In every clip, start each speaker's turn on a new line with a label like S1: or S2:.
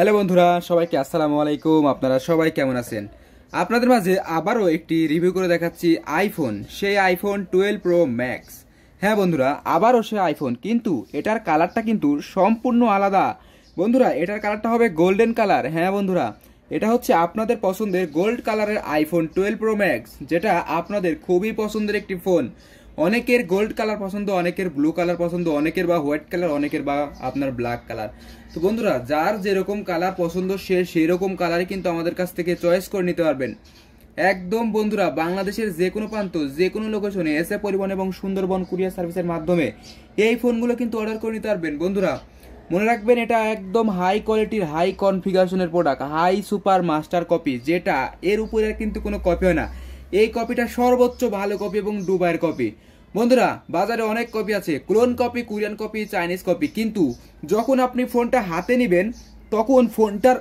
S1: hello বন্ধুরা সবাইকে আসসালামু আলাইকুম আপনারা সবাই কেমন আছেন আপনাদের মাঝে আবারও একটি রিভিউ করে দেখাচ্ছি আইফোন সেই আইফোন টুয়েলভ প্রো ম্যাক্স হ্যাঁ বন্ধুরা আবারও সে আইফোন কিন্তু এটার কালারটা কিন্তু সম্পূর্ণ আলাদা বন্ধুরা এটার কালারটা হবে গোল্ডেন কালার হ্যাঁ বন্ধুরা এটা হচ্ছে আপনাদের পছন্দের গোল্ড কালারের আইফোন টুয়েলভ প্রো ম্যাক্স যেটা আপনাদের খুবই পছন্দের একটি ফোন অনেকের গোল্ড কালার পছন্দ অনেকের ব্লু কালার পছন্দ অনেকের বা হোয়াইট কালার অনেকের বা আপনার ব্ল্যাক কালার তো বন্ধুরা যার যেরকম কালার পছন্দ সে সেই রকম কালারই কিন্তু আমাদের কাছ থেকে চয়েস করে নিতে পারবেন একদম বন্ধুরা বাংলাদেশের যে কোনো প্রান্ত যে কোনো লোকেশনে এসে পরিবহন এবং সুন্দরবন কুরিয়ার সার্ভিসের মাধ্যমে এই ফোনগুলো কিন্তু অর্ডার করে নিতে পারবেন বন্ধুরা মনে রাখবেন এটা একদম হাই কোয়ালিটির হাই কনফিগারেশনের product high super master copy যেটা এর উপরে কিন্তু কোনো কপি হয় না এই কপিটা সর্বোচ্চ ভালো কপি এবং ডুবাইয়ের কপি বন্ধুরা বাজারে অনেক কপি আছে clone copy Korean copy Chinese copy কিন্তু যখন আপনি ফোনটা হাতে নেবেন তখন ফোনটার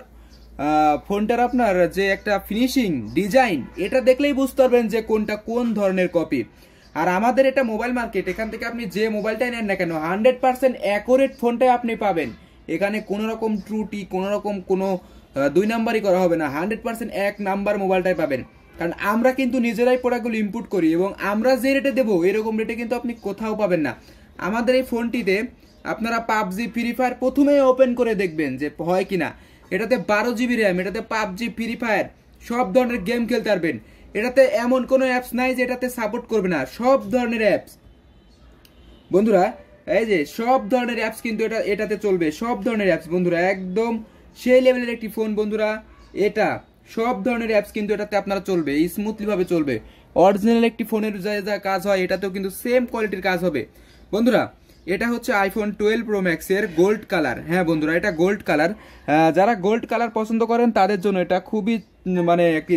S1: ফোনটার আপনার যে একটা ফিনিশিং ডিজাইন এটা দেখলেই বুঝতে পারবেন যে কোনটা কোন ধরনের কপি আর আমাদের এটা মোবাইল মার্কেট এখান থেকে আপনি যে মোবাইলটাই নেন না কেন হান্ড্রেড পার্সেন্ট অ্যাকোরেট ফোনটাই আপনি পাবেন এখানে কোনো রকম ত্রুটি কোনো রকম কোনো দুই নাম্বারই করা হবে না হান্ড্রেড পার্সেন্ট এক নাম্বার মোবাইলটাই পাবেন কারণ আমরা কিন্তু নিজেরাই প্রোডাক্টগুলো ইম্পোর্ট করি এবং আমরা যে রেটে দেবো এরকম রেটে কিন্তু আপনি কোথাও পাবেন না আমাদের এই ফোনটিতে আপনারা পাবজি ফ্রি ফায়ার প্রথমেই ওপেন করে দেখবেন যে হয় কি না এটাতে বারো জিবি র্যাম এটাতে পাবজি ফ্রি ফায়ার সব ধরনের গেম খেলতে পারবেন এটাতে এমন কোনো অ্যাপস নাই যে এটাতে সাপোর্ট করবে না সব ধরনের অ্যাপস বন্ধুরা এই যে সব ধরনের অ্যাপস কিন্তু এটা এটাতে চলবে সব ধরনের অ্যাপস বন্ধুরা একদম সেই লেভেলের একটি ফোন বন্ধুরা এটা সব ধরনের অ্যাপস কিন্তু এটাতে আপনারা চলবে স্মুথলিভাবে চলবে অরিজিনাল একটি ফোনের যা যা কাজ হয় এটাতেও কিন্তু সেম কোয়ালিটির কাজ হবে বন্ধুরা এটা হচ্ছে আইফোন টুয়েলভ প্রো ম্যাক্সের গোল্ড কালার হ্যাঁ বন্ধুরা এটা গোল্ড কালার যারা গোল্ড কালার পছন্দ করেন তাদের জন্য এটা খুবই মানে একটি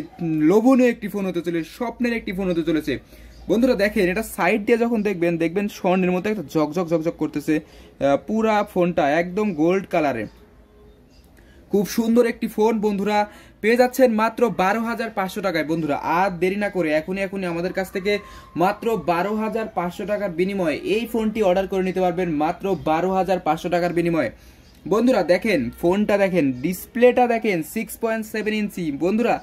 S1: লোভনীয় একটি ফোন হতে চলেছে স্বপ্নের একটি ফোন হতে চলেছে বন্ধুরা দেখেন এটা সাইড দিয়ে যখন দেখবেন দেখবেন স্বর্ণের মতো একটা ঝকঝক ঝকঝক করতেছে পুরা ফোনটা একদম গোল্ড কালারে খুব সুন্দর একটি ফোন বন্ধুরা পেয়ে যাচ্ছেন মাত্র বারো হাজার পাঁচশো টাকায় বন্ধুরা আর দেরি না করে এখনই এখনই আমাদের কাছ থেকে মাত্র বারো হাজার পাঁচশো টাকার বিনিময়ে এই ফোনটি অর্ডার করে নিতে পারবেন মাত্র বারো হাজার পাঁচশো টাকার বিনিময়ে বন্ধুরা দেখেন ফোনটা দেখেন ডিসপ্লেটা দেখেন সিক্স পয়েন্ট সেভেন ইঞ্চি বন্ধুরা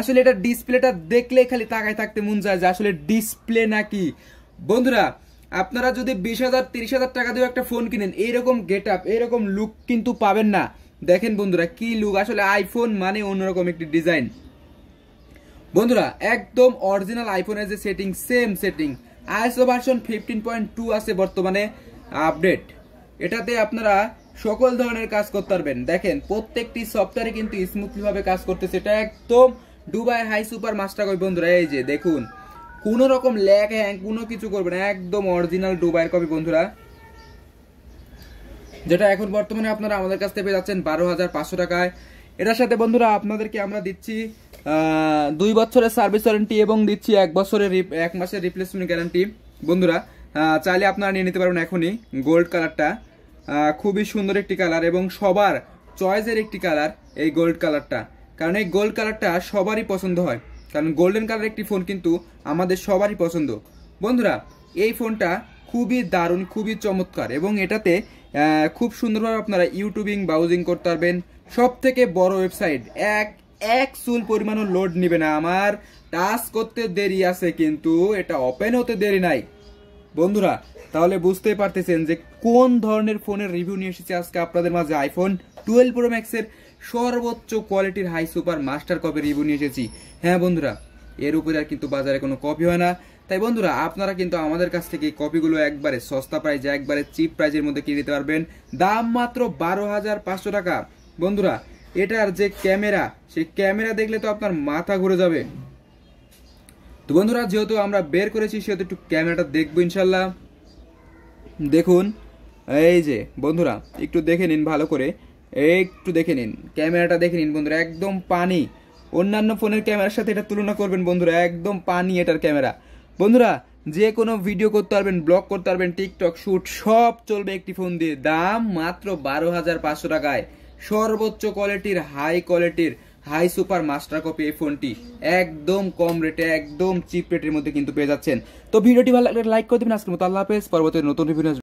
S1: আসলে এটা ডিসপ্লেটা দেখলে খালি তাকায় থাকতে মন যায় যে আসলে ডিসপ্লে নাকি বন্ধুরা আপনারা যদি বিশ হাজার তিরিশ হাজার টাকা দিয়ে একটা ফোন কিনেন এইরকম গেট আপ এইরকম লুক কিন্তু পাবেন না দেখেন বন্ধুরা কি লুক আসলে আইফোন মানে অন্যরকম একটি ডিজাইন বন্ধুরা একদম অরিজিনাল আইফোনের যে setting same setting ISO version fifteen point two আছে বর্তমানে আপডেট এটাতে আপনারা সকল ধরনের কাজ করতে পারবেন দেখেন প্রত্যেকটি সফটওয়্যারে কিন্তু স্মুথলিভাবে কাজ করতেছে এটা একদম Dubai high super master copy বন্ধুরা এই যে দেখুন কোনো রকম ল্যাগ হ্যাং কোনো কিছু করবে না একদম অরিজিনাল দুবাইয়ের কপি বন্ধুরা যেটা এখন বর্তমানে আপনারা আমাদের কাছ থেকে পেয়ে যাচ্ছেন বারো হাজার পাঁচশো টাকায় এটার সাথে বন্ধুরা আপনাদেরকে আমরা দিচ্ছি দুই বছরের সার্ভিস ওয়ারেন্টি এবং দিচ্ছি এক বছরের এক মাসের রিপ্লেসমেন্ট গ্যারান্টি বন্ধুরা চাইলে আপনারা নিয়ে নিতে পারবেন এখনই গোল্ড কালারটা খুবই সুন্দর একটি কালার এবং সবার চয়েসের একটি কালার এই গোল্ড কালারটা কারণ এই গোল্ড কালারটা সবারই পছন্দ হয় কারণ গোল্ডেন কালার একটি ফোন কিন্তু আমাদের সবারই পছন্দ বন্ধুরা এই ফোনটা খুবই দারুণ খুবই চমৎকার এবং এটাতে খুব সুন্দরভাবে আপনারা ইউটিউবিং ব্রাউজিং করতে পারবেন সব থেকে বড় ওয়েবসাইট এক এক চুল পরিমাণও লোড নিবে না আমার টাচ করতে দেরি আছে কিন্তু এটা ওপেন হতে দেরি নাই বন্ধুরা তাহলে বুঝতেই পারতেছেন যে কোন ধরনের ফোনের রিভিউ নিয়ে এসেছে আজকে আপনাদের মাঝে আইফোন টুয়েলভ প্রো ম্যাক্সের সর্বোচ্চ কোয়ালিটির high super master copy review নিয়ে এসেছি হ্যাঁ বন্ধুরা এর উপরে আর কিন্তু বাজারে কোনো কপি হয় না তাই বন্ধুরা আপনারা কিন্তু আমাদের কাছ থেকে কপিগুলো একবারে সস্তা প্রাইজে একবারে চিপ প্রাইজের মধ্যে কিনে নিতে পারবেন দাম মাত্র বারো হাজার পাঁচশো টাকা বন্ধুরা এটার যে ক্যামেরা সেই ক্যামেরা দেখলে তো আপনার মাথা ঘুরে যাবে তো বন্ধুরা যেহেতু আমরা বের করেছি সেহেতু একটু ক্যামেরাটা দেখব ইনশাল্লাহ দেখুন এই যে বন্ধুরা একটু দেখে নিন ভালো করে একটু দেখে নিন ক্যামেরাটা দেখে নিন বন্ধুরা একদম পানি অন্যান্য ফোনের ক্যামেরার সাথে এটা তুলনা করবেন বন্ধুরা একদম পানি এটার ক্যামেরা বন্ধুরা যে কোনো ভিডিও করতে পারবেন ব্লগ করতে পারবেন টিকটক শ্যুট সব চলবে একটি ফোন দিয়ে দাম মাত্র বারো হাজার পাঁচশো টাকায় সর্বোচ্চ কোয়ালিটির হাই কোয়ালিটির হাই সুপার মাস্টার কপি এই ফোনটি একদম কম রেটে একদম চিপ রেটের মধ্যে কিন্তু পেয়ে যাচ্ছেন তো ভিডিওটি ভালো লাগলে লাইক করে দেবেন আজকের মতো আল্লাহ হাফেজ পরবর্তী নতুন রিভিউ